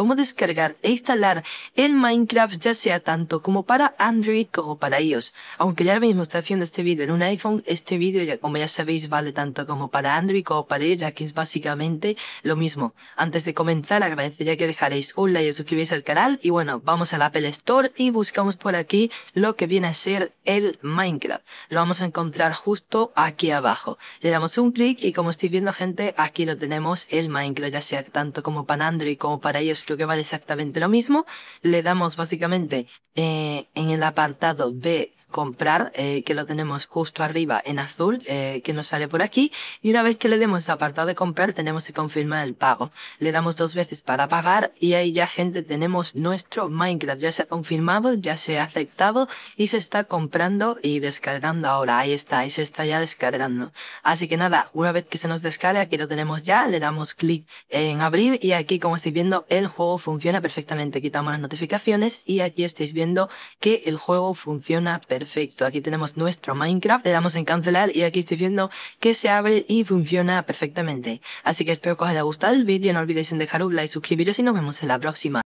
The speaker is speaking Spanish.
cómo descargar e instalar el Minecraft ya sea tanto como para Android como para iOS. Aunque ya mismo estoy haciendo este vídeo en un iPhone, este vídeo como ya sabéis vale tanto como para Android como para iOS, ya que es básicamente lo mismo. Antes de comenzar agradecería que dejaréis un like y os suscribáis al canal y bueno, vamos al Apple Store y buscamos por aquí lo que viene a ser el Minecraft. Lo vamos a encontrar justo aquí abajo. Le damos un clic y como estoy viendo gente, aquí lo tenemos el Minecraft ya sea tanto como para Android como para iOS que vale exactamente lo mismo. Le damos básicamente eh, en el apartado B comprar, eh, que lo tenemos justo arriba en azul, eh, que nos sale por aquí. Y una vez que le demos apartado de comprar, tenemos que confirmar el pago. Le damos dos veces para pagar y ahí ya gente tenemos nuestro Minecraft. Ya se ha confirmado, ya se ha aceptado y se está comprando y descargando ahora. Ahí está, ahí se está ya descargando. Así que nada, una vez que se nos descarga, aquí lo tenemos ya, le damos clic en abrir y aquí como estáis viendo el juego funciona perfectamente. Quitamos las notificaciones y aquí estáis viendo que el juego funciona perfectamente Perfecto, aquí tenemos nuestro Minecraft, le damos en cancelar y aquí estoy viendo que se abre y funciona perfectamente. Así que espero que os haya gustado el vídeo, no olvidéis en dejar un like, suscribiros y nos vemos en la próxima.